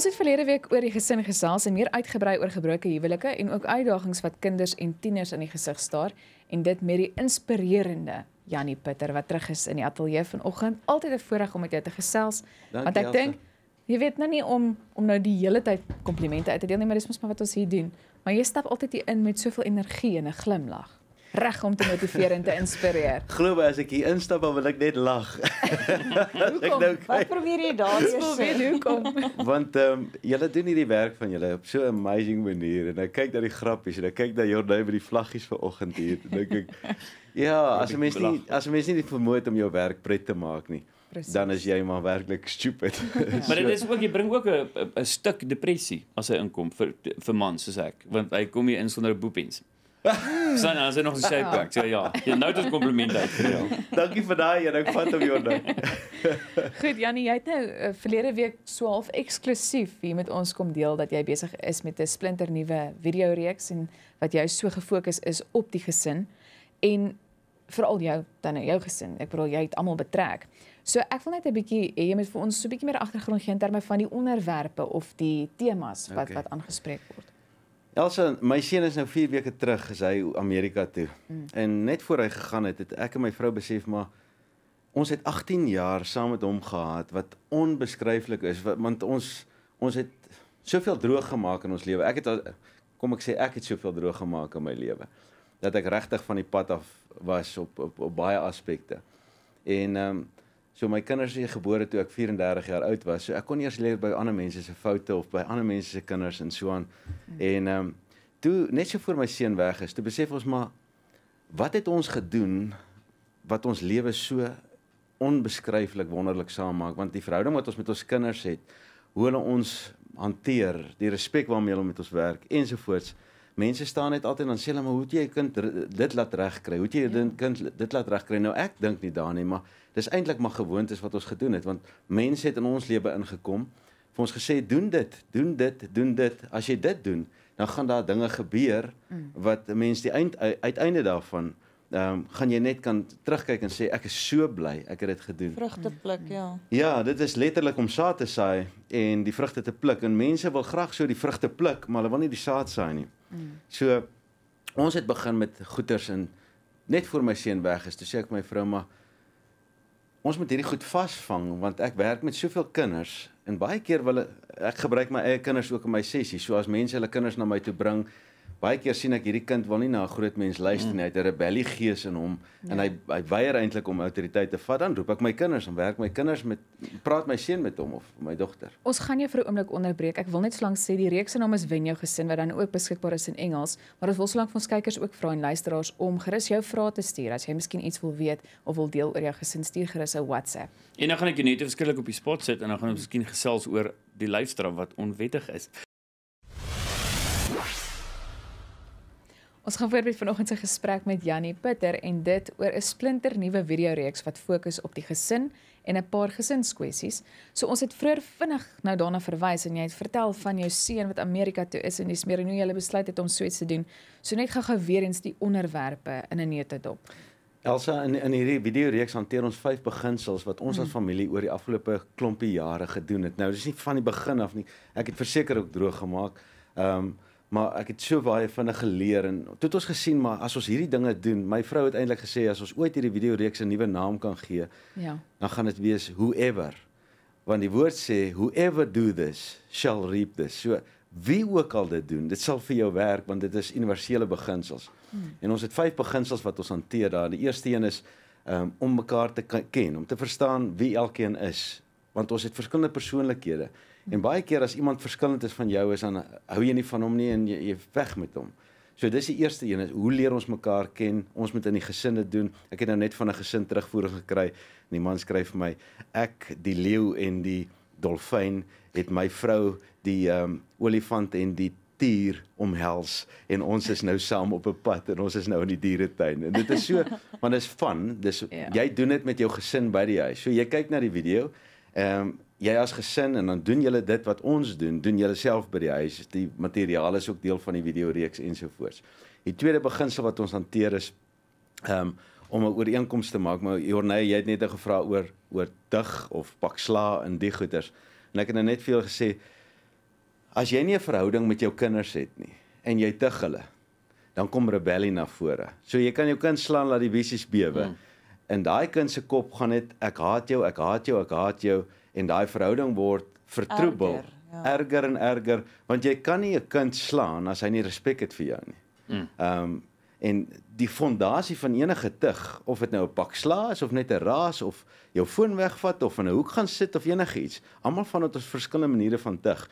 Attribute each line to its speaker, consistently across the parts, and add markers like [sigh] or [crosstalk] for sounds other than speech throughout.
Speaker 1: Ons het verlede week oor die gesin gesels en meer uitgebrei oor gebroke huwelike en ook uitdagings wat kinders en tieners in die gesig staar en dit met die inspirerende Janie Pitter wat terug is in die ateljee vanoggend. Altyd 'n voorreg om met jou te gesels Dankie, want ek dink jy weet nou nie om om nou die hele tyd komplimente uit te deel nie, maar dis mos maar wat ons hier doen. Maar jy stap altyd hier in met soveel energie en 'n glimlag reg om te motiveer en te inspireer.
Speaker 2: [laughs] Glo my as ek hier instap, wil ek net lag. [laughs] hoekom? Nou
Speaker 1: Wat probeer jy daar sê? Ek weet hoekom.
Speaker 2: [laughs] Want ehm um, julle doen hierdie werk van julle op so 'n amazing manier en ek kyk na die grappies en ek kyk na jou naby die vlaggies vanoggend hier en dink ek ja, as 'n mens nie as 'n mens nie die vermoë het om jou werk pret te maak nie. Precies. dan
Speaker 3: is jy maar werklik stupid. Ja. maar dit is ook jy bring ook 'n 'n stuk depressie as hy inkom vir vir man soos ek want hy kom hier in sonder boepens. Sien, as jy nog die shape back, ja, ja. Jy nou dit kompliment uit. Ja. Dankie vir daai en ek vat hom jonne.
Speaker 1: Goed, Jannie, jy het nou uh, eh, verlede week so half eksklusief hier met ons kom deel dat jy besig is met 'n splinternuwe video reeks en wat jou so gefokus is op die gesin en veral jou dan nou, jou gesin. Ek bedoel jy het almal betrek. So ek wil net 'n bietjie hê eh, jy moet vir ons so 'n bietjie meer agtergrond gee in terme van die onderwerpe of die temas wat okay. wat aangespreek word.
Speaker 2: Elsa, my seun is nou 4 weke terug gesê Amerika toe. Mm. En net voor hy gegaan het, het ek en my vrou besef maar ons het 18 jaar saam met hom gehad wat onbeskryflik is wat, want ons ons het soveel droog gemaak in ons lewe. Ek het kom ek sê ek het soveel droog gemaak in my lewe dat ek regtig van die pad af was op op, op baie aspekte. En ehm um, So my kinders is gebore toe ek 34 jaar oud was. So ek kon eers leer by ander mense se foute of by ander mense se kinders en so aan. Mm. En ehm um, toe net so voor my seun weg is, toe besef ons maar wat het ons gedoen wat ons lewe so onbeskryflik wonderlik saam maak want die verhouding wat ons met ons kinders het, hoe hulle ons hanteer, die respek waarmee hulle met ons werk ensovoorts mense staan net altyd en dan sê hulle maar hoe jy 'n kind dit laat regkry. Hoe jy 'n ja. kind dit laat regkry. Nou ek dink nie daarin nie, maar dis eintlik maar gewoontes wat ons gedoen het want mense het in ons lewe ingekom vir ons gesê doen dit, doen dit, doen dit. As jy dit doen, dan gaan daar dinge gebeur mm. wat mense die eind uiteinde daarvan Ehm um, gaan jy net kan terugkyk en sê ek is so bly ek het dit gedoen.
Speaker 3: Vrugte mm. pluk, ja.
Speaker 2: Ja, dit is letterlik om saad te saai en die vrugte te pluk en mense wil graag so die vrugte pluk, maar hulle wil nie die saad saai nie. Mm. So ons het begin met goeders in net voor my seun weg is, toe sê ek my vrou maar ons moet hierdie goed vasvang want ek werk met soveel kinders en baie keer wil ek, ek gebruik my eie kinders ook in my sessies. So as mense hulle kinders na my toe bring, baie keer sien ek hierdie kind wil nie na 'n groot mens luister nie. Mm. Hy het 'n rebellie gees in hom ja. en hy hy weier eintlik om autoriteit te vat. Dan roep ek my kinders en werk my kinders met praat my seun met hom of my dogter.
Speaker 1: Ons gaan jou vir 'n oomblik onderbreek. Ek wil net so lank sê die reeks se naam is Wen jou gesin wat dan ook beskikbaar is in Engels, maar ons wil so lank vir ons kykers ook vra en luisteraars om gerus jou vrae te stuur as jy miskien iets wil weet of wil deel oor jou gesin stuur gerus 'n WhatsApp.
Speaker 3: En dan gaan ek jou net verskillik op die spot sit en dan gaan ons miskien gesels oor die lyfstraf wat onwettig is.
Speaker 1: Ons gaan voorbeeld vanoggend se gesprek met Janie Pitter en dit oor 'n splinter nuwe video reeks wat fokus op die gesin en 'n paar gesinskwessies. So ons het vroeër vinnig nou daarna verwys en jy het vertel van jou seun wat Amerika toe is en dis meer hoe jy gele besluit het om so iets te doen. So net gaga weer eens die onderwerpe in 'n neute dop.
Speaker 2: Elsa in in hierdie video reeks hanteer ons vyf beginsels wat ons hmm. as mm. familie oor die afgelope klompie jare gedoen het. Nou dis nie van die begin af nie. Ek het verseker ook droog gemaak. Ehm um, maar ek het so baie vinnig geleer en toe het ons gesien maar as ons hierdie dinge doen, my vrou het eintlik gesê as ons ooit hierdie video reeks 'n nuwe naam kan gee, ja, dan gaan dit wees whoever. Want die woord sê whoever do this shall reap this. So wie ook al dit doen, dit sal vir jou werk want dit is universele beginsels. Hmm. En ons het vyf beginsels wat ons hanteer daar. Die eerste een is um, om mekaar te ken, om te verstaan wie elkeen is, want ons het verskillende persoonlikhede. En baie keer as iemand verskillend is van jou is dan hou jy nie van hom nie en jy, jy veg met hom. So dis die eerste een is hoe leer ons mekaar ken? Ons moet in die gesin dit doen. Ek het nou net van 'n gesin terugvoer gekry. Die man skryf vir my: "Ek, die leeu en die dolfyn het my vrou die um, olifant en die dier omhels en ons is nou saam op 'n pad en ons is nou in die dieretuin en dit is so want dit is van dis ja. jy doen dit met jou gesin by die huis so jy kyk na die video ehm um, jy as gesin en dan doen julle dit wat ons doen, doen julle self by die huis. Die materiaal is ook deel van die video reeks ensovoorts. Die tweede beginsel wat ons hanteer is um om 'n ooreenkoms te maak. Maar Jornay, jy het net gevra oor oor dig of paksla in die goeders. En ek het nou net vir jou gesê as jy nie 'n verhouding met jou kinders het nie en jy tig hulle, dan kom rebellie na vore. So jy kan jou kind slaan laat die visies bewe. Hmm. En daai kind se kop gaan net ek haat jou, ek haat jou, ek haat jou. Ek haat jou en daai verhouding word vertroebel erger, ja. erger en erger want jy kan nie 'n kind slaan as hy nie respek het vir jou nie. Mm. Ehm mm. um, en die fondasie van enige tug of dit nou 'n pak slaa is of net 'n raas of jou foon wegvat of in 'n hoek gaan sit of enigiets, almal van dit is verskillende maniere van tug.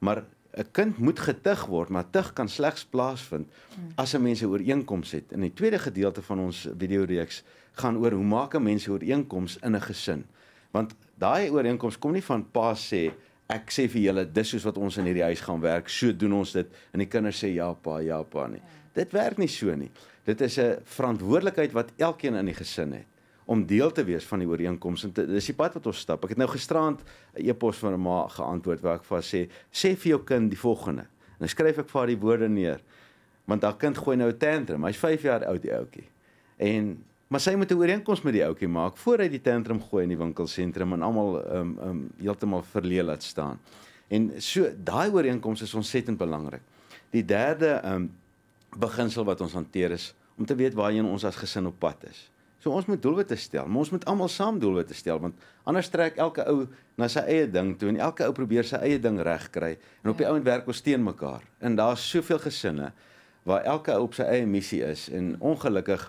Speaker 2: Maar 'n kind moet getug word, maar tug kan slegs plaasvind mm. as 'n mens 'n ooreenkoms het. In die tweede gedeelte van ons video reeks gaan oor hoe maak 'n mens 'n ooreenkoms in 'n gesin? Want daai ooreenkoms kom nie van pa sê ek sê vir julle dis soos wat ons in hierdie huis gaan werk, so doen ons dit en die kinders sê ja pa, ja pa nie. Dit werk nie so nie. Dit is 'n verantwoordelikheid wat elkeen in die gesin het om deel te wees van die ooreenkoms en te, dis die pad wat ons stap. Ek het nou gisteraand 'n e-pos van 'n ma geantwoord waar ek vir haar sê, sê vir jou kind die volgende. En ek skryf ek vir haar die woorde neer. Want haar kind gooi nou 'n tantrum. Hy's 5 jaar oud die ouetjie. En Maar sy moet 'n ooreenkoms met die ouetjie maak voor hy die tantrum gooi in die winkelsentrum en almal ehm um, um, heeltemal verleel laat staan. En so daai ooreenkoms is ontsettend belangrik. Die derde ehm um, beginsel wat ons hanteer is om te weet waarheen ons as gesin op pad is. So ons moet doelwitte stel, maar ons moet almal saam doelwitte stel want anders trek elke ou na sy eie ding toe en elke ou probeer sy eie ding regkry en op die ja. ou end werk ons teen mekaar. En daar's soveel gesinne waar elke ou op sy eie missie is en ongelukkig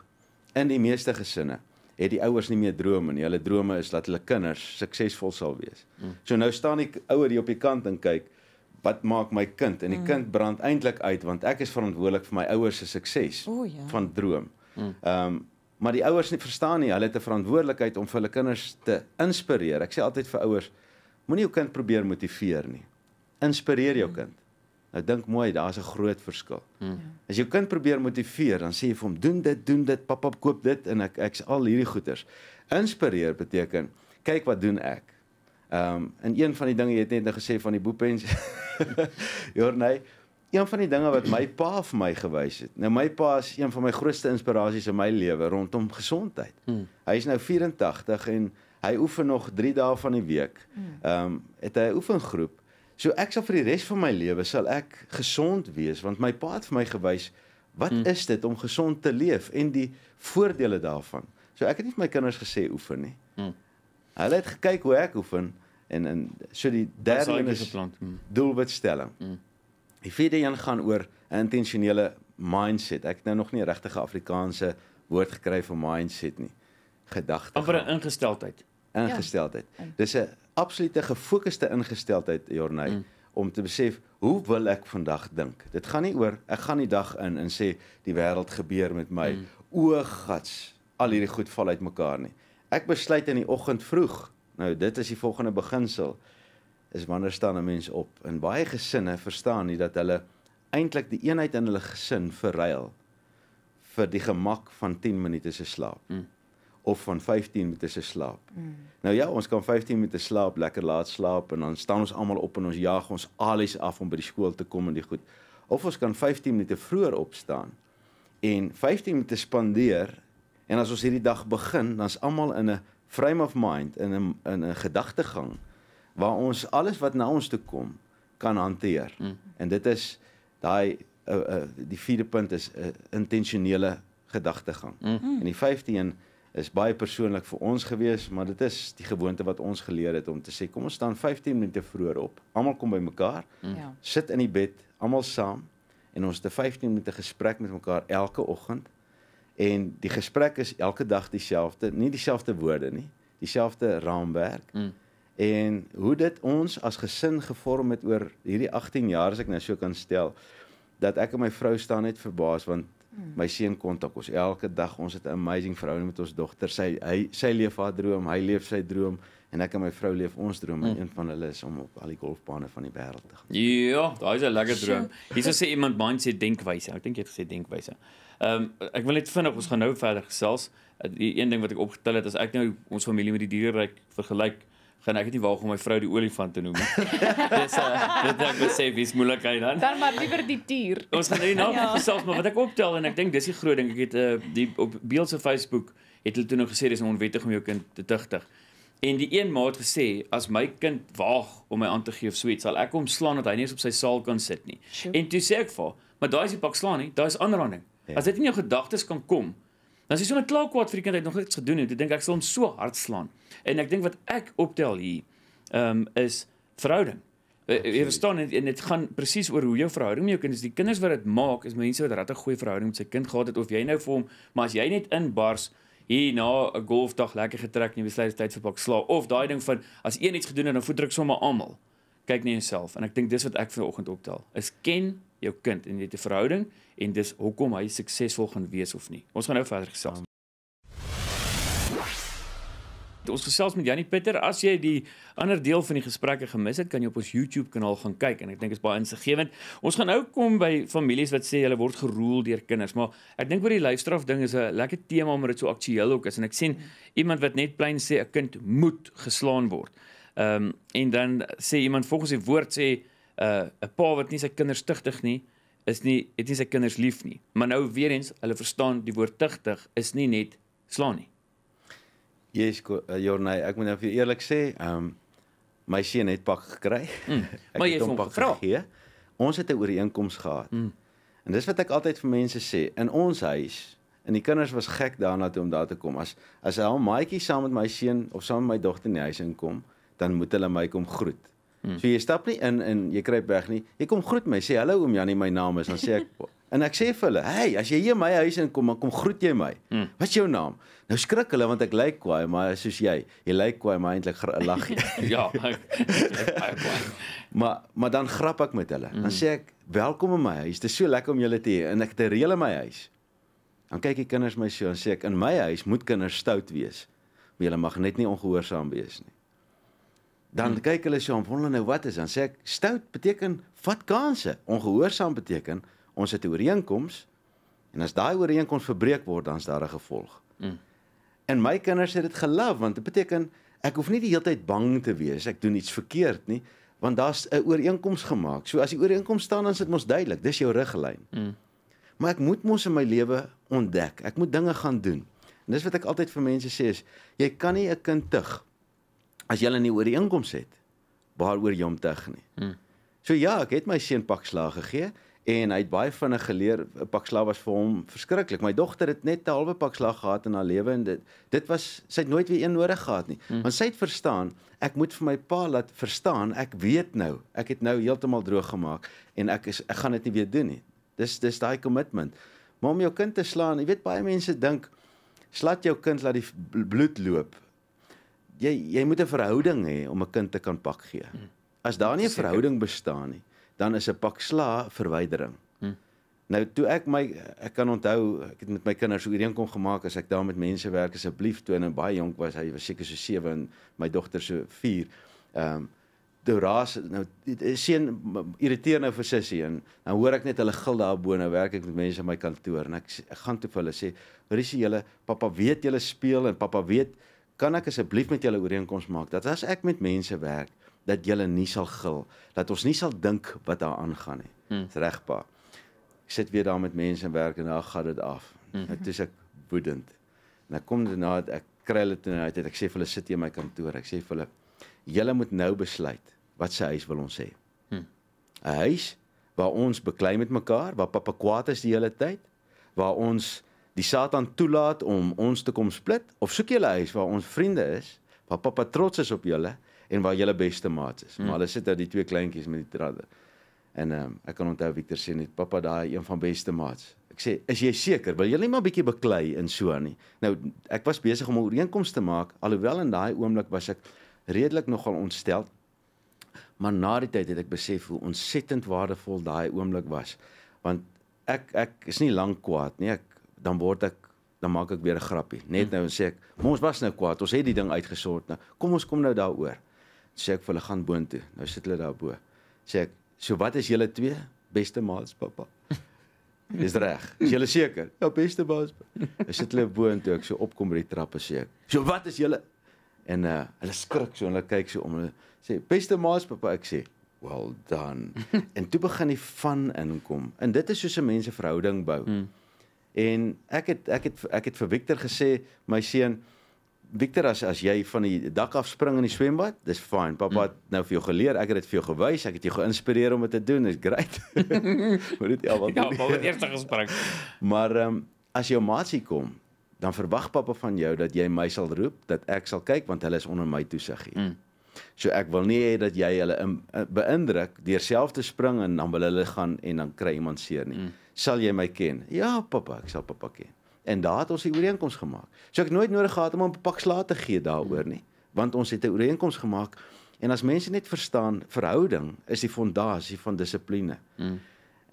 Speaker 2: In die meeste gesinne het die ouers nie meer drome nie. Hulle drome is dat hulle kinders suksesvol sal wees. Hmm. So nou staan die ouer hier op die kant en kyk wat maak my kind en die hmm. kind brand eintlik uit want ek is verantwoordelik vir my ouers se sukses ja. van droom. Mm. Ehm um, maar die ouers nie verstaan nie, hulle het 'n verantwoordelikheid om vir hulle kinders te inspireer. Ek sê altyd vir ouers moenie jou kind probeer motiveer nie. Inspireer jou mm. kind. Ek nou dink mooi, daar's 'n groot verskil. Mm. As jou kind probeer motiveer, dan sê jy vir hom: "Doen dit, doen dit, pappa koop dit en ek ek's al hierdie goeders." Inspireer beteken: "Kyk wat doen ek." Ehm um, en een van die dinge jy het net nou gesê van die boepens. Hoor [laughs] nee. Een van die dinge wat my pa vir my gewys het. Nou my pa is een van my grootste inspirasies in my lewe rondom gesondheid. Mm. Hy is nou 84 en hy oefen nog 3 dae van die week. Hmm. Ehm um, het hy 'n oefengroep So ek sal vir die res van my lewe sal ek gesond wees want my pa het vir my gewys wat hmm. is dit om gesond te leef en die voordele daarvan. So ek het nie vir my kinders gesê oefen nie. Hmm. Hulle het gekyk hoe ek oefen en en so die derde is hmm. doelwitstelling. Hmm. Die vierde een gaan oor 'n intentionele mindset. Ek het nou nog nie 'n regtige Afrikaanse woord gekry vir mindset nie. Gedagte.
Speaker 3: Amper 'n ingesteldheid. Ingesteldheid.
Speaker 2: Ja. Dis 'n absolute gefokuste ingesteldheid Jorney mm. om te besef hoe wil ek vandag dink. Dit gaan nie oor ek gaan die dag in en sê die wêreld gebeur met my. Mm. O gats, al hierdie goed val uit mekaar nie. Ek besluit in die oggend vroeg. Nou dit is die volgende beginsel. Is wanneer staan 'n mens op? In baie gesinne verstaan nie dat hulle eintlik die eenheid in hulle gesin verruil vir die gemak van 10 minute se slaap. Mm of van 15 met 'n se slaap. Mm. Nou ja, ons kan 15 met 'n slaap lekker laat slaap en dan staan ons almal op en ons jaag ons alles af om by die skool te kom en die goed. Of ons kan 15 met 'n vroeër opstaan en 15 met 'n spandeer en as ons hierdie dag begin, dan's almal in 'n frame of mind in 'n in 'n gedagtegang waar ons alles wat na ons toe kom kan hanteer. Mm. En dit is daai uh, uh, die vierde punt is 'n uh, eh, intentionele gedagtegang. Mm. Hmm. En die vyfde een is baie persoonlik vir ons gewees, maar dit is die gewoonte wat ons geleer het om te sê kom ons staan 15 minute vroeër op. Almal kom bymekaar, mm. ja. sit in die bed, almal saam en ons het 'n 15 minute gesprek met mekaar elke oggend. En die gesprek is elke dag dieselfde, nie dieselfde woorde nie, dieselfde raamwerk. Mm. En hoe dit ons as gesin gevorm het oor hierdie 18 jaar as ek nou so kan stel dat ek en my vrou staan net verbaas want Hmm. My seun kontak ons elke dag. Ons het 'n amazing verhouding met ons dogter. Sy hy sy leef haar droom, hy leef sy droom en ek en my vrou leef ons droom. Mm.
Speaker 3: Een van hulle is om op al die golfbane van die wêreld te gaan. Ja, daai is 'n lekker droom. Hierso sê iemand baie sê denkwyse. Ek dink jy het gesê denkwyse. Ehm um, ek wil net vinnig ons gaan nou verder gesels. Eh, die een ding wat ek opgetel het is ek nou ons familie met die diereryk vergelyk gaan ek nie waag om my vrou die olifant te noem nie. [laughs] dis uh, dit ek wil sê wie's moeilikheid dan? Dan maar liewer
Speaker 1: die dier. Ons gaan nou nog ja. selfs
Speaker 3: maar wat ek optel en ek dink dis die groot ding ek het uh, die op beeld se Facebook het hulle toe nou gesê dis nou onwettig om jou kind te tigtig. En die een maat gesê as my kind waag om my aan te gee of so iets sal ek hom slaan dat hy nie eens op sy saal kan sit nie. Sure. En toe sê ek vir hom, maar daai is nie pak slaan nie, daai is aanranding. Ja. As dit in jou gedagtes kan kom, Dan sies hulle klaar kwaad vir die kind het nog iets gedoen het. Ek dink ek sal hom so hard slaan. En ek dink wat ek optel hier ehm um, is verhouding. Eh, eh, jy verstaan dit en dit gaan presies oor hoe jou verhouding met jou kinders. Die kinders wat dit maak is mense wat regtig goeie verhouding met sy kind gehad het of jy nou vir hom, maar as jy net inbars hier na 'n golfdag lekker getrek en jy besluit tyd vir pak sla of daai ding van as een iets gedoen het dan voetdruk sommer almal. Kyk net jouself en ek dink dis wat ek vanoggend optel. Is ken jou kind en jy het 'n verhouding en dis hoekom hy suksesvol gaan wees of nie. Ons gaan nou verder gesels. Ons gesels met Janie Pitter. As jy die ander deel van die gesprekke gemis het, kan jy op ons YouTube kanaal gaan kyk en ek dink dit is baie insiggewend. Ons gaan nou kom by families wat sê hulle word geroel deur kinders, maar ek dink oor die lyfstraf ding is 'n lekker tema omdat dit so aktueel ook is en ek sien iemand wat net plain sê 'n kind moet geslaan word. Ehm um, en dan sê iemand volgens die woord sê uh, 'n pa wat nie sy kinders tigtig nie is nie het nie sy kinders lief nie. Maar nou weer eens, hulle verstaan die woord tigtig is nie net slaan nie. Jesus eh, Jornay, ek moet nou vir eerlik sê, ehm um,
Speaker 2: my seun het pak gekry. Mm. [laughs] Maar jy het hom gevra. Ons het 'n ooreenkoms gehad. Mm. En dis wat ek altyd vir mense sê, in ons huis en die kinders was gek daarna toe om daar te kom. As as hy al maatjie saam met my seun of saam met my dogter in die huis inkom, dan moet hulle my kom groet. Hmm. So jy stap nie in en jy kruip weg nie. Jy kom groet my, sê hallo oom Janie, my naam is. Dan sê ek [laughs] en ek sê vir hulle, "Hey, as jy hier in my huis inkom, dan kom groet jy my. Hmm. Wat is jou naam?" Nou skrik hulle want ek lyk kwaai, maar soos jy, jy lyk kwaai, maar eintlik lag jy. [laughs] ja. maar maar dan grap ek met hulle. Dan hmm. sê ek, "Welkom in my huis. Dit is so lekker om julle te hê en ek het 'n reël in my huis." Dan kyk die kinders my so en sê ek, "In my huis moet kinders stout wees. Maar julle mag net nie ongehoorsaam wees nie." dan hmm. kyk hulle so om hulle nou wat is dan sê ek stout beteken vat kansse ongehoorsaam beteken ons het 'n ooreenkoms en as daai ooreenkoms verbreek word dan is daar 'n gevolg hmm. en my kinders het dit gelief want dit beteken ek hoef nie die hele tyd bang te wees ek doen iets verkeerd nie want daar's 'n ooreenkoms gemaak so as die ooreenkoms staan dan sit mos duidelik dis jou riglyn hmm. maar ek moet mos in my lewe ontdek ek moet dinge gaan doen en dis wat ek altyd vir mense sê is jy kan nie 'n kind tig as jy hulle nie ooreenkoms het waaroor jy hom tig nie. Hmm. So ja, ek het my seun pak slaag gegee en hy het baie vinnig geleer. 'n Pak slaag was vir hom verskriklik. My dogter het net 'n halwe pak slaag gehad in haar lewe en dit dit was sy het nooit weer een nodig gehad nie. Hmm. Want sy het verstaan, ek moet vir my pa laat verstaan, ek weet nou, ek het nou heeltemal droog gemaak en ek is ek gaan dit nie weer doen nie. Dis dis daai kommitment. Maar om jou kind te slaan, jy weet baie mense dink slat jou kind laat die bloed loop jy jy moet 'n verhouding hê om 'n kind te kan pak gee. Hmm. As daar nie 'n verhouding bestaan nie, dan is 'n pak sla verwydering. Hmm. Nou toe ek my ek kan onthou, ek het met my kinders hoe hierheen kom gemaak as ek daar met mense werk asseblief toe en nou baie jonk was, hy was seker so 7 en my dogter so 4. Ehm um, toe raas nou seun irriteer nou vir sussie en nou hoor ek net hulle gil daarbo nou werk ek met mense in my kantoor en ek, ek gaan toe vir hulle sê, "Hoorie se julle, pappa weet julle speel en pappa weet kan ek asseblief met julle ooreenkoms maak dat as ek met mense werk dat julle nie sal gil dat ons nie sal dink wat daar aangaan nie. Hmm. Dis hmm. regpa. Ek sit weer daar met mense en werk en dan gaan dit af. Hmm. Dit hmm. is ek woedend. En ek kom daarna dat ek kry hulle toe uit dat ek sê vir hulle sit hier in my kantoor. Ek sê vir hulle julle moet nou besluit wat se huis wil ons hê. 'n
Speaker 3: hmm.
Speaker 2: Huis waar ons beklei met mekaar, waar pappa kwaad is die hele tyd, waar ons die Satan toelaat om ons te kom split of soek jy 'n huis waar ons vriende is, waar pappa trots is op julle en waar julle beste maats is. Hmm. Maar hulle sit daar die twee kleintjies met die tradder. En ehm um, ek kan onthou Victor sê net pappa daai een van beste maats. Ek sê, "Is jy seker? Wil jy net maar bietjie beklei in so nie?" Nou ek was besig om 'n ooreenkomste te maak, alhoewel in daai oomblik was ek redelik nogal ontstel. Maar na die tyd het ek besef hoe ontsettend waardevol daai oomblik was, want ek ek is nie lank kwaad nie. Ek dan word ek dan maak ek weer 'n grappie. Net nou sê ek, ons was nou kwaad. Ons het die ding uitgesort. Nou, kom ons kom nou daaroor. Sê ek vir hulle gaan boontoe. Nou sit hulle daarbo. Sê ek, so wat is julle twee beste maats, pappa? [laughs] Dis reg. Is julle seker? Ja, beste maats. Ek nou sit hulle boontoe. Ek so opkom by die trappe sê ek. So wat is julle? En uh, hulle skrik so en hulle kyk so om hulle sê beste maats, pappa. Ek sê Well done. [laughs] en toe begin die van inkom. En dit is soos 'n mense verhouding bou. Mm. En ek het ek het ek het vir Victor gesê, my seun, Victor as as jy van die dak af spring in die swembad, dis fyn. Pappa mm. het nou vir jou geleer, ek het dit vir jou gewys, ek het jou geïnspireer om dit te doen. Dis great. [laughs] Moet dit ja, want ja, het eers gespring. [laughs] Maar ehm um, as jou maatsie kom, dan verwag pappa van jou dat jy my sal roep, dat ek sal kyk want hulle is onder my toesig. Mm. So ek wil nie hê dat jy hulle eh, beïndruk deur self te spring en dan wil hulle gaan en dan kry iemand seer nie. Mm sal jy my ken? Ja, pappa, ek sal pappa ken. En daar het ons 'n ooreenkoms gemaak. So ek nooit nodig gehad om aan pappa slaat te gee daaroor nie, want ons het 'n ooreenkoms gemaak. En as mense net verstaan, verhouding is die fondasie van dissipline. Mm.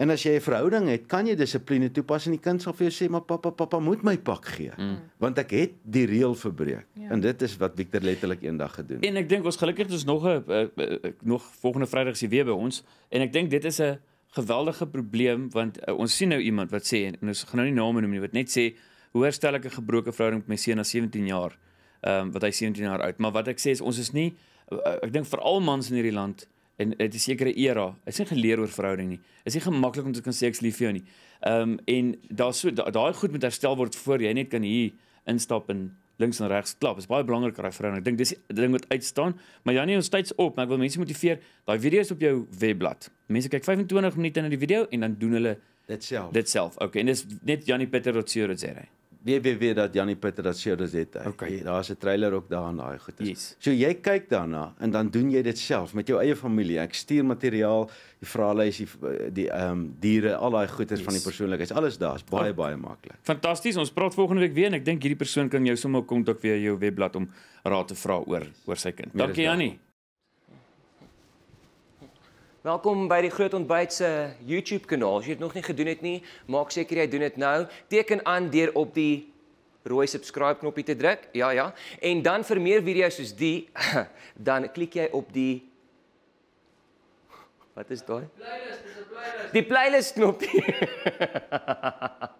Speaker 2: En as jy 'n verhouding het, kan jy dissipline toepas en die kind sal vir jou sê, "Maar pappa, pappa moet my pak gee, mm. want ek het die reël verbreek." Ja. En dit is wat Victor letterlik eendag gedoen het.
Speaker 3: En ek dink ons gelukkig is nog 'n eh, eh, nog volgende Vrydag se weer by ons en ek dink dit is 'n geweldige probleem want uh, ons sien nou iemand wat sê en ons gaan nou nie name noem nie wat net sê hoe herstel ek 'n gebroke verhouding met my seun na 17 jaar ehm um, wat hy 17 jaar oud maar wat ek sê is ons is nie uh, ek dink vir al mans in hierdie land en dit is sekere era is nie geleer oor verhouding nie is nie gemaklik om te kan sê ek's lief vir jou nie ehm um, en daar so daai da, goed moet herstel word voor jy net kan hier instap en in, links en regs klap. Dit is baie belangrik vir daai vrou en ek dink dis die ding wat uitstaan. Maar Janie, ons tyd's op, maar ek wil mense motiveer. Daai video's op jou webblad. Mense kyk 25 minute in na die video en dan doen hulle dit self. Dit self. Okay. En dis net janiepitter.co.za www.
Speaker 2: jannipetter.co.za. Okay. Daar's 'n trailer ook daar in daai goed. Yes. So jy kyk daarna en dan doen jy dit self met jou eie familie. Ek stuur materiaal, jy vra hulle is die die ehm um,
Speaker 3: diere, al daai goeders yes. van die persoonlikheid. Alles daar's baie oh. baie maklik. Fantasties. Ons praat volgende week weer en ek dink hierdie persoon kan jou sommer kontak via jou webblad om raad te vra oor oor sy kind. Dankie Jannie. Daar. Welkom by die Groot Ontbyt se YouTube kanaal. As jy dit nog nie gedoen het nie, maak seker jy doen dit nou. Teken aan deur op die rooi subscribe knoppie te druk. Ja, ja. En dan vir meer video's soos die, [laughs] dan klik jy op die Wat is daai? Playlist, dis 'n playlist. Die playlist knoppie. [laughs]